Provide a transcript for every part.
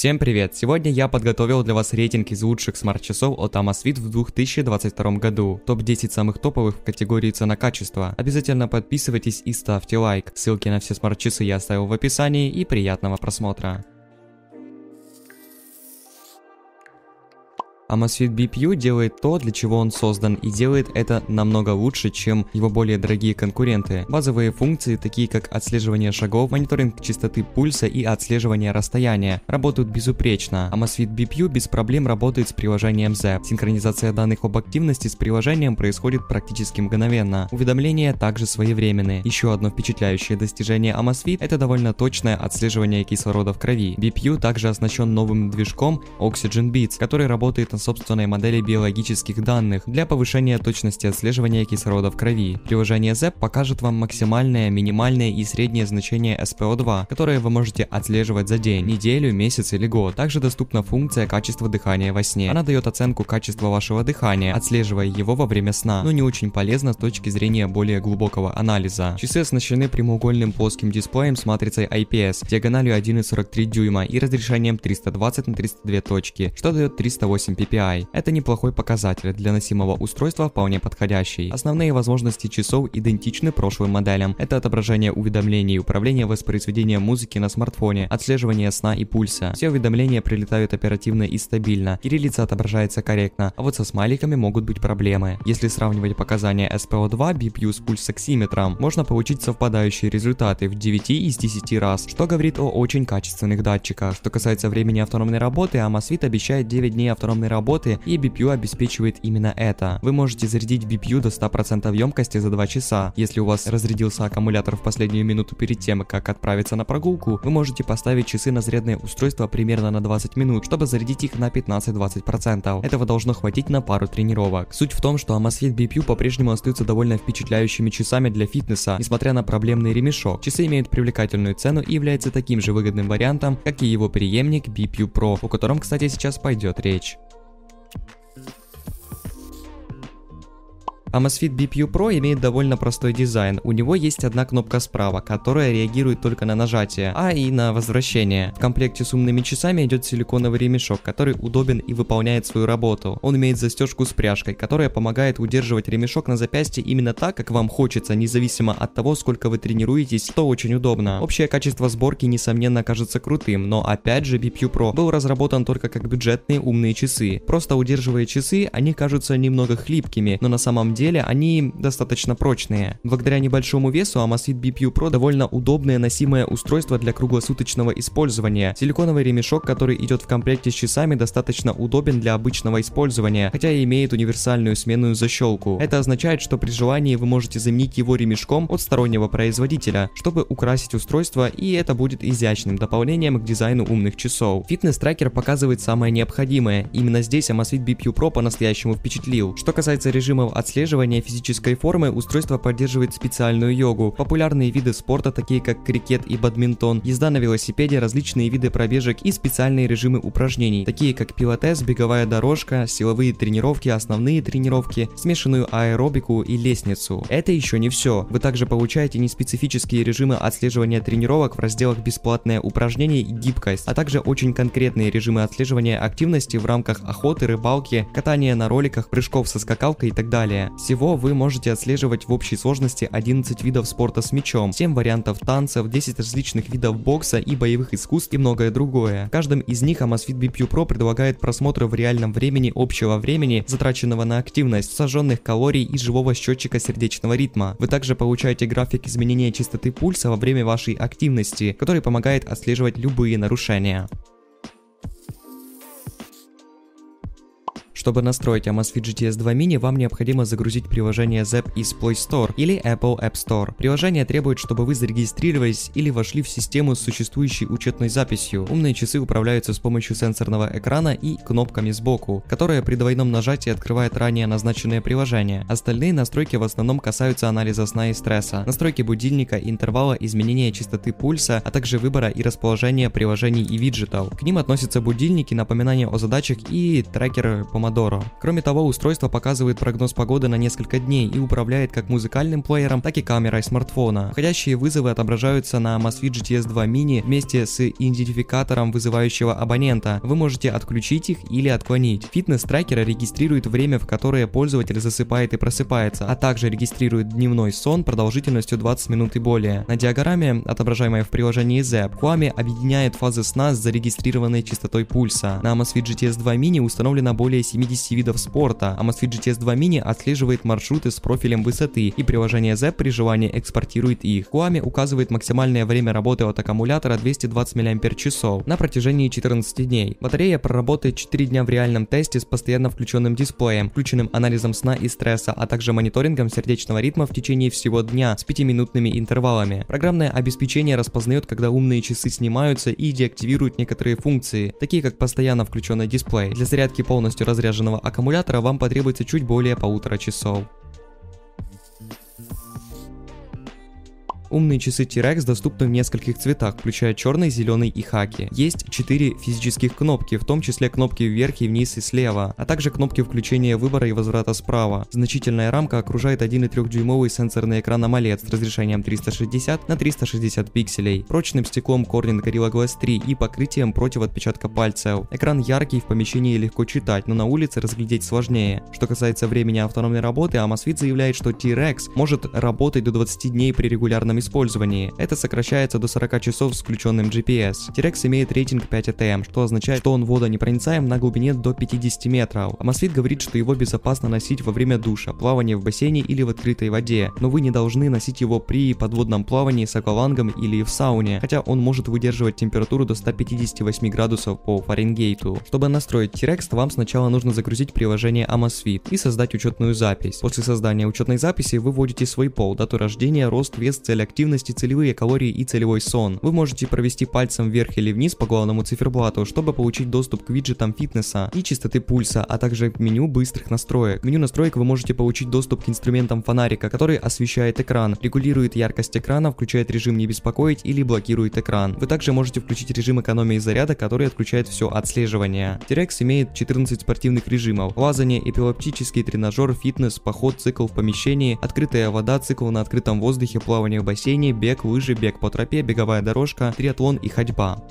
Всем привет! Сегодня я подготовил для вас рейтинг из лучших смарт-часов от Amazfit в 2022 году. Топ-10 самых топовых в категории цена-качество. Обязательно подписывайтесь и ставьте лайк. Ссылки на все смарт-часы я оставил в описании и приятного просмотра. Amazfit BPU делает то, для чего он создан, и делает это намного лучше, чем его более дорогие конкуренты. Базовые функции, такие как отслеживание шагов, мониторинг частоты пульса и отслеживание расстояния, работают безупречно. Amazfit BPU без проблем работает с приложением Zap. Синхронизация данных об активности с приложением происходит практически мгновенно. Уведомления также своевременны. Еще одно впечатляющее достижение Amazfit – это довольно точное отслеживание кислорода в крови. BPU также оснащен новым движком Oxygen Beats, который работает на собственной модели биологических данных для повышения точности отслеживания кислорода в крови. Приложение ZEP покажет вам максимальное, минимальное и среднее значение SPO2, которые вы можете отслеживать за день, неделю, месяц или год. Также доступна функция качества дыхания во сне. Она дает оценку качества вашего дыхания, отслеживая его во время сна, но не очень полезна с точки зрения более глубокого анализа. Часы оснащены прямоугольным плоским дисплеем с матрицей IPS, диагональю 1,43 дюйма и разрешением 320 на 32 точки, что дает 308 пп. DPI. Это неплохой показатель, для носимого устройства вполне подходящий. Основные возможности часов идентичны прошлым моделям. Это отображение уведомлений, управление воспроизведением музыки на смартфоне, отслеживание сна и пульса. Все уведомления прилетают оперативно и стабильно, кириллица отображается корректно, а вот со смайликами могут быть проблемы. Если сравнивать показания SPO2 BPU с пульсоксиметром, можно получить совпадающие результаты в 9 из 10 раз, что говорит о очень качественных датчиках. Что касается времени автономной работы, Amazfit обещает 9 дней автономной работы работы, и BPU обеспечивает именно это. Вы можете зарядить BPU до 100% емкости за 2 часа. Если у вас разрядился аккумулятор в последнюю минуту перед тем, как отправиться на прогулку, вы можете поставить часы на зарядное устройство примерно на 20 минут, чтобы зарядить их на 15-20%. Этого должно хватить на пару тренировок. Суть в том, что Amazfit BPU по-прежнему остаются довольно впечатляющими часами для фитнеса, несмотря на проблемный ремешок. Часы имеют привлекательную цену и являются таким же выгодным вариантом, как и его преемник BPU Pro, о котором, кстати, сейчас пойдет речь. Amazfit BPU Pro имеет довольно простой дизайн. У него есть одна кнопка справа, которая реагирует только на нажатие, а и на возвращение. В комплекте с умными часами идет силиконовый ремешок, который удобен и выполняет свою работу. Он имеет застежку с пряжкой, которая помогает удерживать ремешок на запястье именно так, как вам хочется, независимо от того, сколько вы тренируетесь, что очень удобно. Общее качество сборки, несомненно, кажется крутым, но опять же BPU Pro был разработан только как бюджетные умные часы. Просто удерживая часы, они кажутся немного хлипкими, но на самом деле деле они достаточно прочные. Благодаря небольшому весу Amazfit BPU Pro довольно удобное носимое устройство для круглосуточного использования. Силиконовый ремешок, который идет в комплекте с часами, достаточно удобен для обычного использования, хотя и имеет универсальную сменную защелку. Это означает, что при желании вы можете заменить его ремешком от стороннего производителя, чтобы украсить устройство, и это будет изящным дополнением к дизайну умных часов. Фитнес-трекер показывает самое необходимое. Именно здесь Amazfit BPU Pro по-настоящему впечатлил. Что касается режимов отслеживания, поддерживания физической формы устройство поддерживает специальную йогу, популярные виды спорта, такие как крикет и бадминтон, езда на велосипеде, различные виды пробежек и специальные режимы упражнений, такие как пилотес, беговая дорожка, силовые тренировки, основные тренировки, смешанную аэробику и лестницу. Это еще не все. Вы также получаете неспецифические режимы отслеживания тренировок в разделах «Бесплатное упражнение» и «Гибкость», а также очень конкретные режимы отслеживания активности в рамках охоты, рыбалки, катания на роликах, прыжков со скакалкой и так далее. Всего вы можете отслеживать в общей сложности 11 видов спорта с мячом, 7 вариантов танцев, 10 различных видов бокса и боевых искусств и многое другое. В каждом из них Amazfit BPU Pro предлагает просмотр в реальном времени общего времени, затраченного на активность, сожженных калорий и живого счетчика сердечного ритма. Вы также получаете график изменения частоты пульса во время вашей активности, который помогает отслеживать любые нарушения. Чтобы настроить Amazfit GTS 2 Mini, вам необходимо загрузить приложение Zap из Play Store или Apple App Store. Приложение требует, чтобы вы зарегистрировались или вошли в систему с существующей учетной записью. Умные часы управляются с помощью сенсорного экрана и кнопками сбоку, которые при двойном нажатии открывают ранее назначенные приложения. Остальные настройки в основном касаются анализа сна и стресса, настройки будильника, интервала, изменения частоты пульса, а также выбора и расположения приложений и виджетов. К ним относятся будильники, напоминания о задачах и трекеры по Помодоро. Кроме того, устройство показывает прогноз погоды на несколько дней и управляет как музыкальным плеером, так и камерой смартфона. Входящие вызовы отображаются на Amazfit GTS 2 Mini вместе с идентификатором вызывающего абонента. Вы можете отключить их или отклонить. фитнес трекер регистрирует время, в которое пользователь засыпает и просыпается, а также регистрирует дневной сон продолжительностью 20 минут и более. На диаграмме, отображаемой в приложении ZEP, Huami объединяет фазы сна с зарегистрированной частотой пульса. На Amazfit GTS 2 Mini установлено более 7 70 видов спорта, а Amazfit GTS 2 Mini отслеживает маршруты с профилем высоты, и приложение Z при желании экспортирует их. Куами указывает максимальное время работы от аккумулятора 220 мАч на протяжении 14 дней. Батарея проработает 4 дня в реальном тесте с постоянно включенным дисплеем, включенным анализом сна и стресса, а также мониторингом сердечного ритма в течение всего дня с 5-минутными интервалами. Программное обеспечение распознает, когда умные часы снимаются и деактивирует некоторые функции, такие как постоянно включенный дисплей. Для зарядки полностью разряд заряженного аккумулятора вам потребуется чуть более полутора часов. Умные часы T-Rex доступны в нескольких цветах, включая черный, зеленый и хаки. Есть 4 физических кнопки, в том числе кнопки вверх и вниз и слева, а также кнопки включения выбора и возврата справа. Значительная рамка окружает 1,3-дюймовый сенсорный экран AMOLED с разрешением 360 на 360 пикселей, прочным стеклом Corning Gorilla Glass 3 и покрытием против отпечатка пальцев. Экран яркий, в помещении легко читать, но на улице разглядеть сложнее. Что касается времени автономной работы, Amazfit заявляет, что T-Rex может работать до 20 дней при регулярном использовании. Это сокращается до 40 часов с включенным GPS. T-Rex имеет рейтинг 5 ATM, что означает, что он водонепроницаем на глубине до 50 метров. Амосфит говорит, что его безопасно носить во время душа, плавания в бассейне или в открытой воде, но вы не должны носить его при подводном плавании с аквалангом или в сауне, хотя он может выдерживать температуру до 158 градусов по Фаренгейту. Чтобы настроить T-Rex, вам сначала нужно загрузить приложение Amosfit и создать учетную запись. После создания учетной записи вы вводите свой пол, дату рождения, рост, вес, цель активности, целевые калории и целевой сон. Вы можете провести пальцем вверх или вниз по главному циферблату, чтобы получить доступ к виджетам фитнеса и частоты пульса, а также к меню быстрых настроек. В меню настроек вы можете получить доступ к инструментам фонарика, который освещает экран, регулирует яркость экрана, включает режим не беспокоить или блокирует экран. Вы также можете включить режим экономии заряда, который отключает все отслеживание. T-Rex имеет 14 спортивных режимов. Лазание, эпилептический тренажер, фитнес, поход, цикл в помещении, открытая вода, цикл на открытом воздухе, плавание в бассейне бассейне, бег, лыжи, бег по тропе, беговая дорожка, триатлон и ходьба.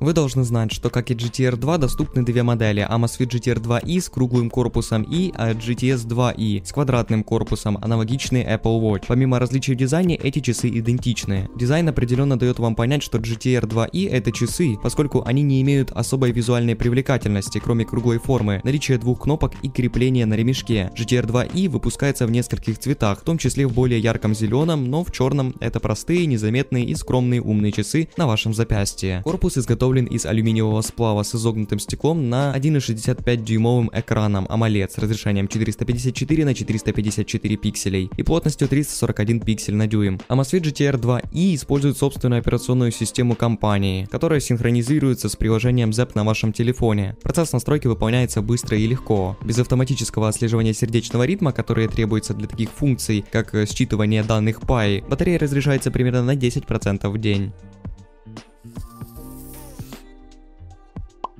Вы должны знать, что как и GTR 2 доступны две модели, Amazfit GTR 2i с круглым корпусом и, а GTS 2i с квадратным корпусом, аналогичный Apple Watch. Помимо различий в дизайне, эти часы идентичны. Дизайн определенно дает вам понять, что GTR 2i это часы, поскольку они не имеют особой визуальной привлекательности, кроме круглой формы, наличия двух кнопок и крепления на ремешке. GTR 2i выпускается в нескольких цветах, в том числе в более ярком зеленом, но в черном это простые, незаметные и скромные умные часы на вашем запястье. Корпус изготовлен изготовлен из алюминиевого сплава с изогнутым стеклом на 1,65 дюймовым экраном AMOLED с разрешением 454 на 454 пикселей и плотностью 341 пиксель на дюйм. Amazfit GTR 2i использует собственную операционную систему компании, которая синхронизируется с приложением ZEP на вашем телефоне. Процесс настройки выполняется быстро и легко, без автоматического отслеживания сердечного ритма, которое требуется для таких функций, как считывание данных PAI. Батарея разряжается примерно на 10% в день.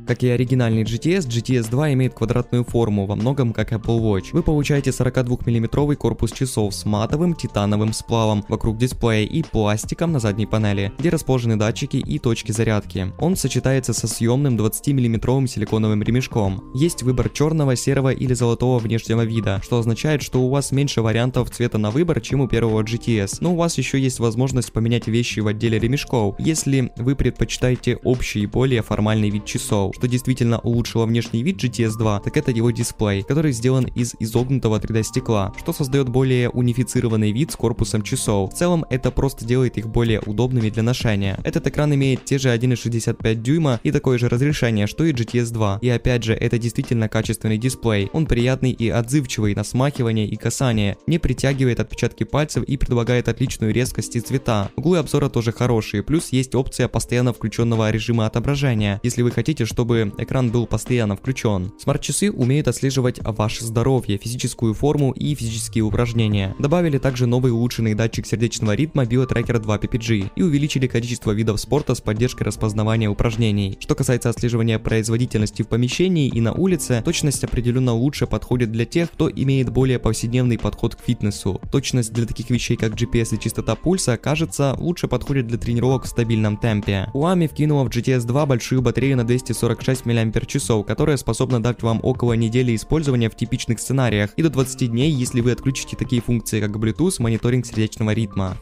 Как и оригинальный GTS, GTS 2 имеет квадратную форму, во многом как Apple Watch. Вы получаете 42 миллиметровый корпус часов с матовым титановым сплавом вокруг дисплея и пластиком на задней панели, где расположены датчики и точки зарядки. Он сочетается со съемным 20 миллиметровым силиконовым ремешком. Есть выбор черного, серого или золотого внешнего вида, что означает, что у вас меньше вариантов цвета на выбор, чем у первого GTS. Но у вас еще есть возможность поменять вещи в отделе ремешков, если вы предпочитаете общий и более формальный вид часов, что действительно улучшило внешний вид GTS 2, так это его дисплей, который сделан из изогнутого 3D стекла, что создает более унифицированный вид с корпусом часов. В целом это просто делает их более удобными для ношения. Этот экран имеет те же 1,65 дюйма и такое же разрешение, что и GTS 2. И опять же, это действительно качественный дисплей. Он приятный и отзывчивый на смахивание и касание, не притягивает отпечатки пальцев и предлагает отличную резкость и цвета. Углы обзора тоже хорошие, плюс есть опция постоянно включенного режима отображения, если вы хотите, чтобы чтобы экран был постоянно включен. Смарт-часы умеют отслеживать ваше здоровье, физическую форму и физические упражнения. Добавили также новый улучшенный датчик сердечного ритма BioTracker 2 PPG и увеличили количество видов спорта с поддержкой распознавания упражнений. Что касается отслеживания производительности в помещении и на улице, точность определенно лучше подходит для тех, кто имеет более повседневный подход к фитнесу. Точность для таких вещей, как GPS и частота пульса, кажется, лучше подходит для тренировок в стабильном темпе. Уами вкинула в GTS 2 большую батарею на 240 46 мАч, которая способна дать вам около недели использования в типичных сценариях и до 20 дней, если вы отключите такие функции, как Bluetooth, мониторинг сердечного ритма.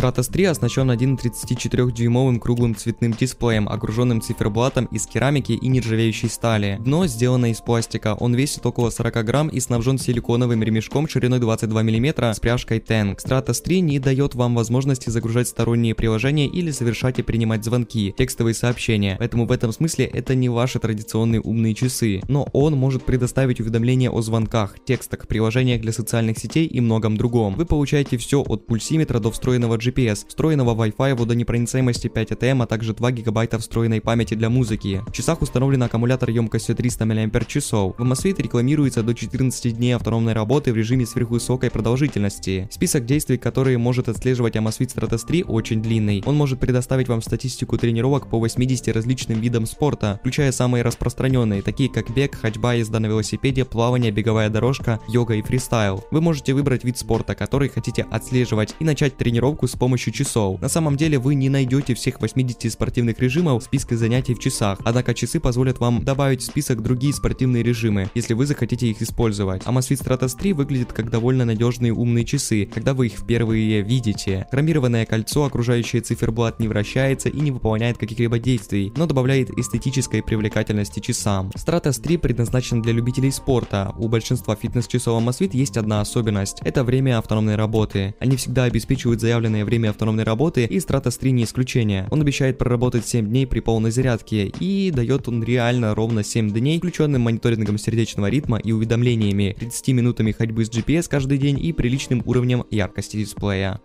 Stratos 3 оснащен 1,34-дюймовым круглым цветным дисплеем, окруженным циферблатом из керамики и нержавеющей стали. Дно сделано из пластика, он весит около 40 грамм и снабжен силиконовым ремешком шириной 22 мм с пряжкой Tank. Stratos 3 не дает вам возможности загружать сторонние приложения или совершать и принимать звонки, текстовые сообщения, поэтому в этом смысле это не ваши традиционные умные часы, но он может предоставить уведомления о звонках, текстах, приложениях для социальных сетей и многом другом. Вы получаете все от пульсиметра до встроенного GPS GPS, встроенного Wi-Fi водонепроницаемости 5 atm, а также 2 ГБ встроенной памяти для музыки. В часах установлен аккумулятор емкостью 300 мАч. В Amazfit рекламируется до 14 дней автономной работы в режиме сверхвысокой продолжительности. Список действий, которые может отслеживать Amazfit Stratos 3, очень длинный. Он может предоставить вам статистику тренировок по 80 различным видам спорта, включая самые распространенные, такие как бег, ходьба, езда на велосипеде, плавание, беговая дорожка, йога и фристайл. Вы можете выбрать вид спорта, который хотите отслеживать и начать тренировку с помощью часов. На самом деле вы не найдете всех 80 спортивных режимов в списке занятий в часах, однако часы позволят вам добавить в список другие спортивные режимы, если вы захотите их использовать. Amazfit а Stratos 3 выглядит как довольно надежные умные часы, когда вы их впервые видите. Хромированное кольцо, окружающее циферблат не вращается и не выполняет каких-либо действий, но добавляет эстетической привлекательности часам. Stratos 3 предназначен для любителей спорта. У большинства фитнес-часов Amazfit есть одна особенность – это время автономной работы. Они всегда обеспечивают заявленные полное время автономной работы и Stratos 3 не исключение. Он обещает проработать 7 дней при полной зарядке и дает он реально ровно 7 дней, включенным мониторингом сердечного ритма и уведомлениями, 30 минутами ходьбы с GPS каждый день и приличным уровнем яркости дисплея.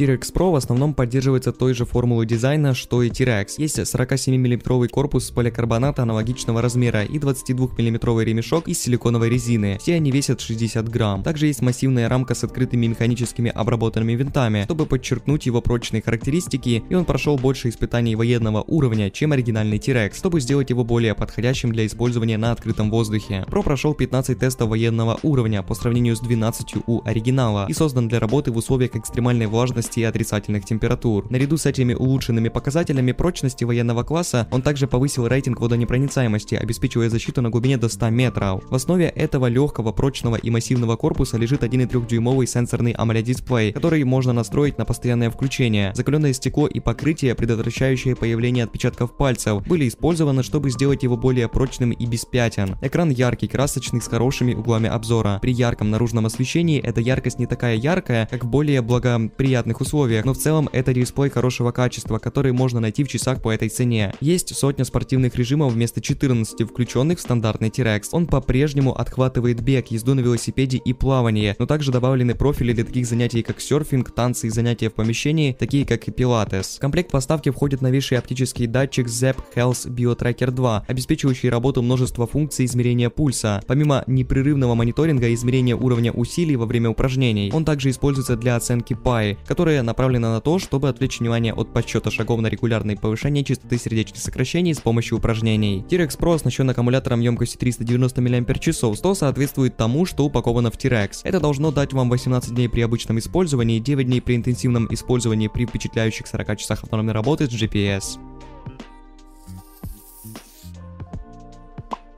T-Rex Pro в основном поддерживается той же формулой дизайна, что и T-Rex. Есть 47 миллиметровый корпус с поликарбоната аналогичного размера и 22 миллиметровый ремешок из силиконовой резины. Все они весят 60 грамм. Также есть массивная рамка с открытыми механическими обработанными винтами, чтобы подчеркнуть его прочные характеристики, и он прошел больше испытаний военного уровня, чем оригинальный T-Rex, чтобы сделать его более подходящим для использования на открытом воздухе. Pro прошел 15 тестов военного уровня по сравнению с 12 у оригинала и создан для работы в условиях экстремальной влажности и отрицательных температур. Наряду с этими улучшенными показателями прочности военного класса он также повысил рейтинг водонепроницаемости, обеспечивая защиту на глубине до 100 метров. В основе этого легкого, прочного и массивного корпуса лежит 1,3-дюймовый сенсорный AMOLED-дисплей, который можно настроить на постоянное включение. Закаленное стекло и покрытие, предотвращающее появление отпечатков пальцев, были использованы, чтобы сделать его более прочным и без пятен. Экран яркий, красочный, с хорошими углами обзора. При ярком наружном освещении эта яркость не такая яркая, как в более благоприятных таких условиях, но в целом это дисплей хорошего качества, который можно найти в часах по этой цене. Есть сотня спортивных режимов вместо 14, включенных в стандартный T-Rex. Он по-прежнему отхватывает бег, езду на велосипеде и плавание, но также добавлены профили для таких занятий, как серфинг, танцы и занятия в помещении, такие как и пилатес. В комплект поставки входит новейший оптический датчик Zep Health BioTracker 2, обеспечивающий работу множества функций измерения пульса. Помимо непрерывного мониторинга и измерения уровня усилий во время упражнений, он также используется для оценки PAI, который которая направлена на то, чтобы отвлечь внимание от подсчета шагов на регулярное повышение частоты сердечных сокращений с помощью упражнений. T-Rex Pro оснащен аккумулятором емкостью 390 мАч, что соответствует тому, что упаковано в T-Rex. Это должно дать вам 18 дней при обычном использовании и 9 дней при интенсивном использовании при впечатляющих 40 часах автономной работы с GPS.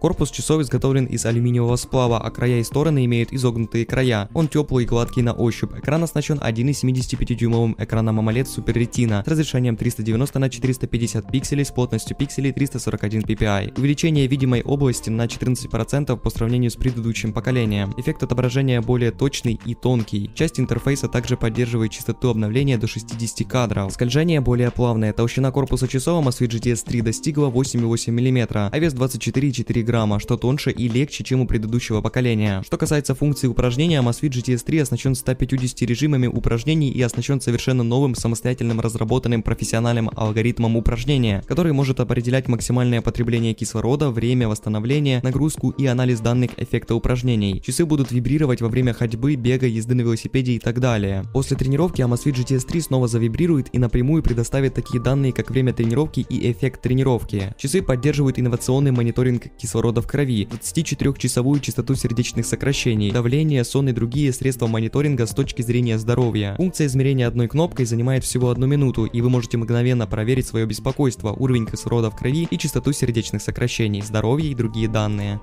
Корпус часов изготовлен из алюминиевого сплава, а края и стороны имеют изогнутые края. Он теплый и гладкий на ощупь. Экран оснащен 1,75-дюймовым экраном AMOLED Super Retina с разрешением 390 на 450 пикселей с плотностью пикселей 341 ppi. Увеличение видимой области на 14% по сравнению с предыдущим поколением. Эффект отображения более точный и тонкий. Часть интерфейса также поддерживает частоту обновления до 60 кадров. Скольжение более плавное. Толщина корпуса часов Amazfit GTS 3 достигла 8,8 мм, а вес 24,4 грамма мг, что тоньше и легче, чем у предыдущего поколения. Что касается функции упражнения, Amazfit GTS 3 оснащен 150 режимами упражнений и оснащен совершенно новым самостоятельным разработанным профессиональным алгоритмом упражнения, который может определять максимальное потребление кислорода, время восстановления, нагрузку и анализ данных эффекта упражнений. Часы будут вибрировать во время ходьбы, бега, езды на велосипеде и так далее. После тренировки Amazfit GTS 3 снова завибрирует и напрямую предоставит такие данные, как время тренировки и эффект тренировки. Часы поддерживают инновационный мониторинг кислорода кислорода в крови, 24-часовую частоту сердечных сокращений, давление, сон и другие средства мониторинга с точки зрения здоровья. Функция измерения одной кнопкой занимает всего одну минуту, и вы можете мгновенно проверить свое беспокойство, уровень кислорода в крови и частоту сердечных сокращений, здоровье и другие данные.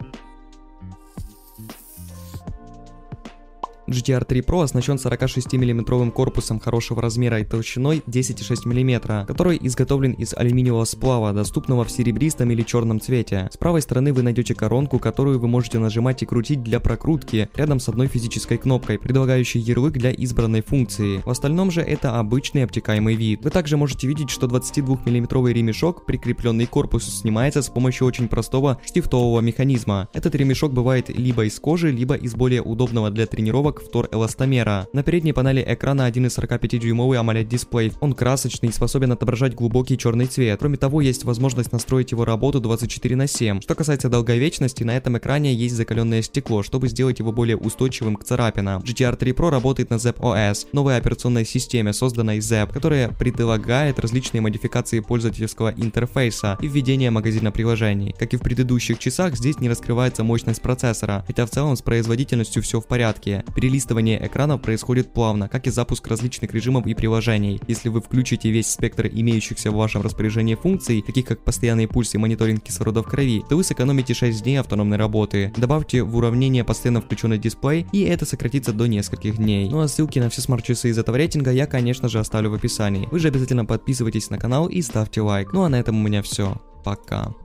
GTR 3 Pro оснащен 46 миллиметровым корпусом хорошего размера и толщиной 10,6 мм, который изготовлен из алюминиевого сплава, доступного в серебристом или черном цвете. С правой стороны вы найдете коронку, которую вы можете нажимать и крутить для прокрутки, рядом с одной физической кнопкой, предлагающей ярлык для избранной функции. В остальном же это обычный обтекаемый вид. Вы также можете видеть, что 22 миллиметровый ремешок, прикрепленный к корпусу, снимается с помощью очень простого штифтового механизма. Этот ремешок бывает либо из кожи, либо из более удобного для тренировок 40 втор-эластомера. На передней панели экрана 1,45-дюймовый AMOLED-дисплей. Он красочный и способен отображать глубокий черный цвет. Кроме того, есть возможность настроить его работу 24 на 7. Что касается долговечности, на этом экране есть закаленное стекло, чтобы сделать его более устойчивым к царапинам. GTR 3 Pro работает на ZEP OS, новой операционной системе, созданной ZEP, которая предлагает различные модификации пользовательского интерфейса и введение магазина приложений. Как и в предыдущих часах, здесь не раскрывается мощность процессора, хотя в целом с производительностью все в порядке. Перед перелистывание экранов происходит плавно, как и запуск различных режимов и приложений. Если вы включите весь спектр имеющихся в вашем распоряжении функций, таких как постоянные пульсы и мониторинг кислорода в крови, то вы сэкономите 6 дней автономной работы. Добавьте в уравнение постоянно включенный дисплей, и это сократится до нескольких дней. Ну а ссылки на все смарт-часы из этого рейтинга я, конечно же, оставлю в описании. Вы же обязательно подписывайтесь на канал и ставьте лайк. Ну а на этом у меня все. Пока.